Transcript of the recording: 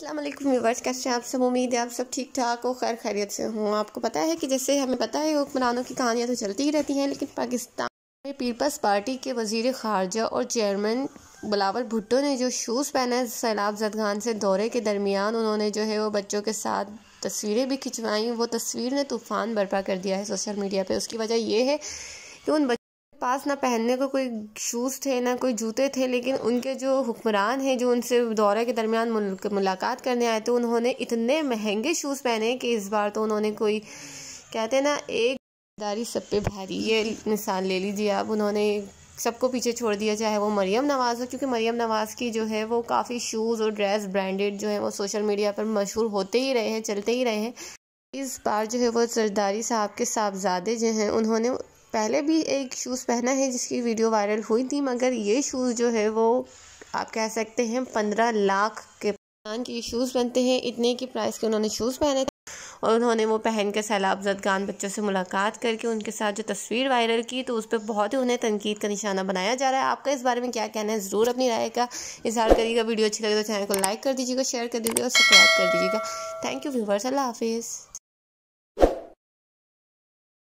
अल्लाम व्यूवर्स कैसे हैं आप सब उम्मीद है आप सब ठीक ठाक हो खैर खैरियत से हूँ आपको पता है कि जैसे हमें पता है हुक्मरानों की कहानियाँ तो चलती ही रहती हैं लेकिन पाकिस्तान में पीपल्स पार्टी के वजीर खारजा और चेयरमैन बलावल भुट्टो ने जो शूज़ पहने सैलाब जदगान से दौरे के दरमियान उन्होंने जो है वो बच्चों के साथ तस्वीरें भी खिंचवाईं वो तस्वीर ने तूफ़ान बर्पा कर दिया है सोशल मीडिया पर उसकी वजह यह है कि उन पास ना पहनने को कोई शूज़ थे ना कोई जूते थे लेकिन उनके जो हुक्मरान हैं जो उनसे दौरे के दरमियान मुलाकात करने आए थे तो उन्होंने इतने महंगे शूज़ पहने कि इस बार तो उन्होंने कोई कहते हैं ना एक दारी सब पे भारी ये मिसाल ले लीजिए आप उन्होंने सबको पीछे छोड़ दिया चाहे वो मरियम नवाज़ हो क्योंकि मरियम नवाज़ की जो है वो काफ़ी शूज़ और ड्रेस ब्रांडेड जो है वो सोशल मीडिया पर मशहूर होते ही रहे हैं चलते ही रहे हैं इस बार जो है वो सरदारी साहब के साहबजादे जो हैं उन्होंने पहले भी एक शूज़ पहना है जिसकी वीडियो वायरल हुई थी मगर ये शूज़ जो है वो आप कह सकते हैं पंद्रह लाख के पान के शूज़ पहनते हैं इतने की प्राइस के उन्होंने शूज़ पहने थे और उन्होंने वो पहन के सैलाब जदगान बच्चों से मुलाकात करके उनके साथ जो तस्वीर वायरल की तो उस पर बहुत ही उन्हें तनकीद का निशाना बनाया जा रहा है आपका इस बारे में क्या कहना है ज़रूर अपनी राय का इजहार करिएगा वीडियो अच्छी लगे तो चैनल को लाइक कर दीजिएगा शेयर कर दीजिएगा और सब्सक्राइब कर दीजिएगा थैंक यू व्यूवर्स अल्लाह हाफिज़